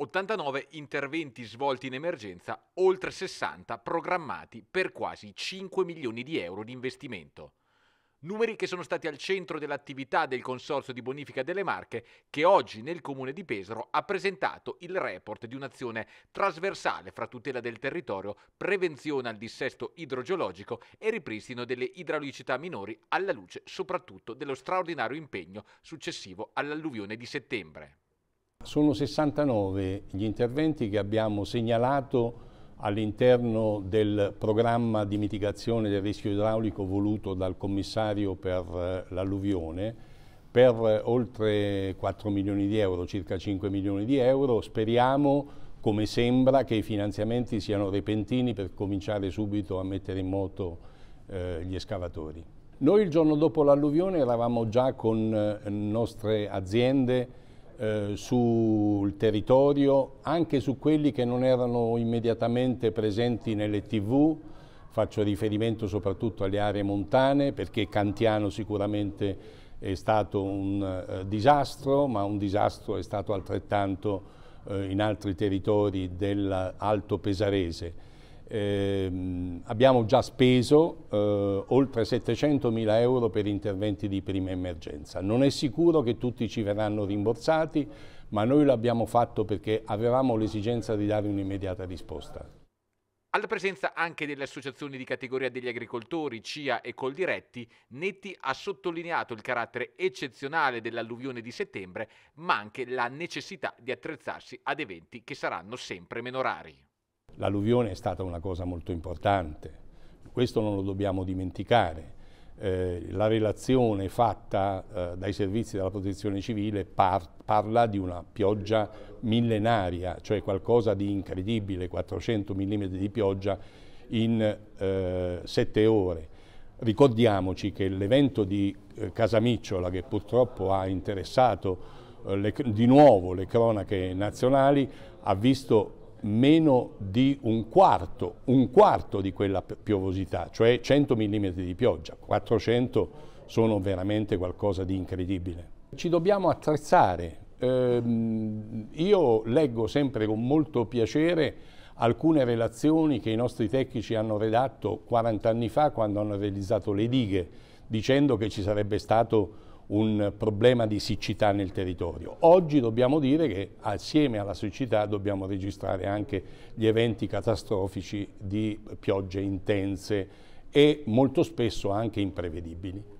89 interventi svolti in emergenza, oltre 60 programmati per quasi 5 milioni di euro di investimento. Numeri che sono stati al centro dell'attività del Consorzio di Bonifica delle Marche, che oggi nel Comune di Pesaro ha presentato il report di un'azione trasversale fra tutela del territorio, prevenzione al dissesto idrogeologico e ripristino delle idraulicità minori alla luce soprattutto dello straordinario impegno successivo all'alluvione di settembre. Sono 69 gli interventi che abbiamo segnalato all'interno del programma di mitigazione del rischio idraulico voluto dal commissario per eh, l'alluvione per eh, oltre 4 milioni di euro, circa 5 milioni di euro. Speriamo, come sembra, che i finanziamenti siano repentini per cominciare subito a mettere in moto eh, gli escavatori. Noi il giorno dopo l'alluvione eravamo già con eh, nostre aziende eh, sul territorio, anche su quelli che non erano immediatamente presenti nelle tv, faccio riferimento soprattutto alle aree montane perché Cantiano sicuramente è stato un eh, disastro, ma un disastro è stato altrettanto eh, in altri territori dell'Alto Pesarese. Eh, abbiamo già speso eh, oltre 700 mila euro per interventi di prima emergenza. Non è sicuro che tutti ci verranno rimborsati, ma noi l'abbiamo fatto perché avevamo l'esigenza di dare un'immediata risposta. Alla presenza anche delle associazioni di categoria degli agricoltori, CIA e Coldiretti, Netti ha sottolineato il carattere eccezionale dell'alluvione di settembre, ma anche la necessità di attrezzarsi ad eventi che saranno sempre meno rari. L'alluvione è stata una cosa molto importante, questo non lo dobbiamo dimenticare. Eh, la relazione fatta eh, dai servizi della protezione civile par parla di una pioggia millenaria, cioè qualcosa di incredibile, 400 mm di pioggia in eh, sette ore. Ricordiamoci che l'evento di eh, Casamicciola, che purtroppo ha interessato eh, le, di nuovo le cronache nazionali, ha visto meno di un quarto, un quarto di quella piovosità, cioè 100 mm di pioggia, 400 sono veramente qualcosa di incredibile. Ci dobbiamo attrezzare, ehm, io leggo sempre con molto piacere alcune relazioni che i nostri tecnici hanno redatto 40 anni fa quando hanno realizzato le dighe, dicendo che ci sarebbe stato un problema di siccità nel territorio. Oggi dobbiamo dire che assieme alla siccità dobbiamo registrare anche gli eventi catastrofici di piogge intense e molto spesso anche imprevedibili.